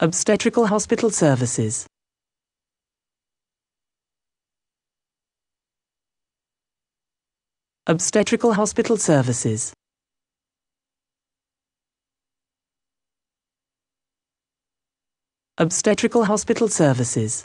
Obstetrical Hospital Services Obstetrical Hospital Services Obstetrical Hospital Services